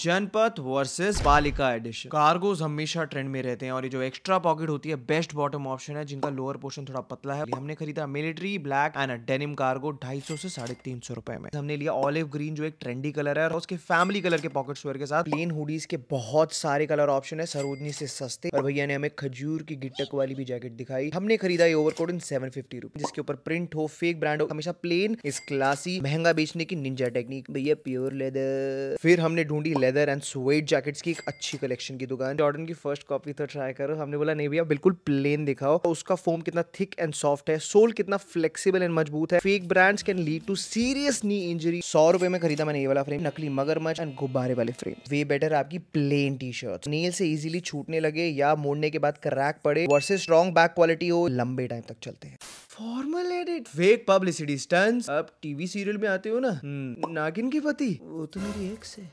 जनपथ versus बालिका edition cargos हमेशा trend में रहते हैं और ये जो एक्स्ट्रा पॉकेट होती है बेस्ट बॉटम ऑप्शन है जिनका लोअर पोर्शन थोड़ा पतला है हमने खरीदा military black and denim cargo ढाई सौ से साढ़े तीन सौ रुपए में हमने लिया ऑलिव ग्रीन जो एक ट्रेंडी कलर है और उसके फैमिली कलर के पॉकेट स्वेयर के साथ प्लेन हुडीज के बहुत सारे कलर ऑप्शन है सरोजनी से सस्ते और भैया ने हमें खजूर की गिटक वाली भी जैकेट दिखाई हमने खरीदा ये ओवरकोट इन सेवन फिफ्टी जिसके ऊपर प्रिंट हो फेक ब्रांड हो हमेशा प्लेन इस क्लासी महंगा बेचने की निंजा टेक्निक भैया प्योर लेदर फिर हमने ढूंढी लेदर एंड स्वेट जैकेट्स की एक अच्छी कलेक्शन की दुकान जॉर्डन की फर्स्ट कॉपी तो ट्राई करो हमने बोला नहीं भैया बिल्कुल प्लेन दिखाओ तो उसका फोम कितना थिक एंड सॉफ्ट है सोल कितना फ्लेक्सीबल एंड मजबूत है fake brands can lead to serious knee injury सौ रुपए में खरीदा मैंने ये वाला फ्रेम नकली मगरमच्छ एंड गुब्बारे वाले फ्रेम वे बेटर आपकी प्लेन टी शर्ट नील से इजिली छूटने लगे या मोड़ने के बाद क्रैक पड़े वर्सेज स्ट्रॉन्ग बैक क्वालिटी हो लंबे टाइम तक चलते हैं formal edit fake publicity stunts आप टीवी सीरियल में आते हो ना हम्म, नागिन की पति वो तो मेरी एक्स है